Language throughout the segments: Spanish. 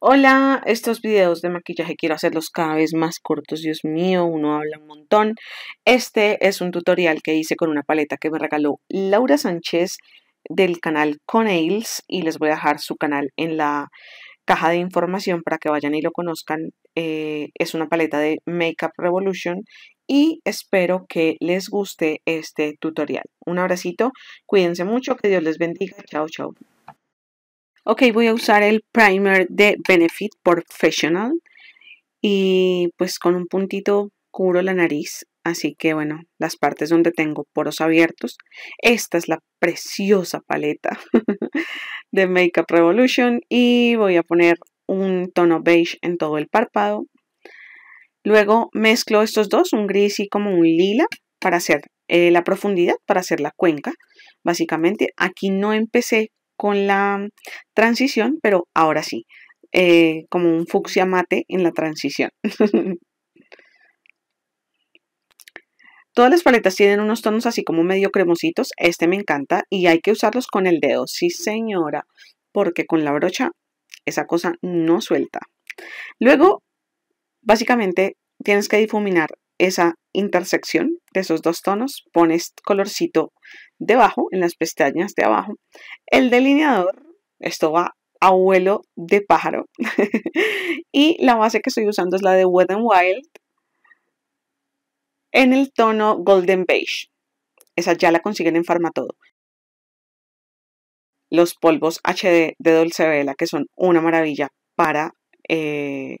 Hola, estos videos de maquillaje quiero hacerlos cada vez más cortos, Dios mío, uno habla un montón. Este es un tutorial que hice con una paleta que me regaló Laura Sánchez del canal Conails y les voy a dejar su canal en la caja de información para que vayan y lo conozcan. Eh, es una paleta de Makeup Revolution y espero que les guste este tutorial. Un abracito, cuídense mucho, que Dios les bendiga, chao chao. Ok, voy a usar el primer de Benefit Professional y pues con un puntito cubro la nariz. Así que bueno, las partes donde tengo poros abiertos. Esta es la preciosa paleta de Makeup Revolution y voy a poner un tono beige en todo el párpado. Luego mezclo estos dos, un gris y como un lila para hacer eh, la profundidad, para hacer la cuenca. Básicamente aquí no empecé con la transición, pero ahora sí, eh, como un fucsia mate en la transición. Todas las paletas tienen unos tonos así como medio cremositos. Este me encanta y hay que usarlos con el dedo. Sí, señora, porque con la brocha esa cosa no suelta. Luego, básicamente, tienes que difuminar esa intersección de esos dos tonos, pones colorcito debajo, en las pestañas de abajo. El delineador, esto va a vuelo de pájaro. y la base que estoy usando es la de Wet n Wild en el tono Golden Beige. Esa ya la consiguen en Farmatodo. Los polvos HD de Dolce Vela, que son una maravilla para eh,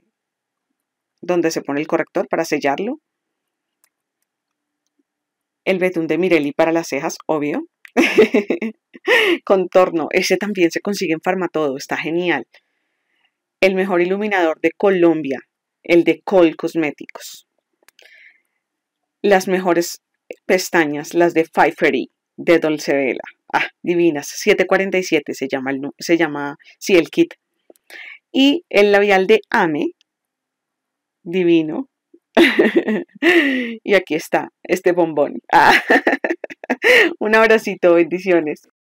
donde se pone el corrector, para sellarlo el betún de Mirelli para las cejas, obvio. Contorno, ese también se consigue en Farmatodo, está genial. El mejor iluminador de Colombia, el de Col Cosméticos. Las mejores pestañas, las de Pfeiffery, de Dolce Vela. Ah, divinas, 747 se llama, se llama, el kit. Y el labial de Ame, divino, y aquí está, este bombón. Ah, un abracito, bendiciones.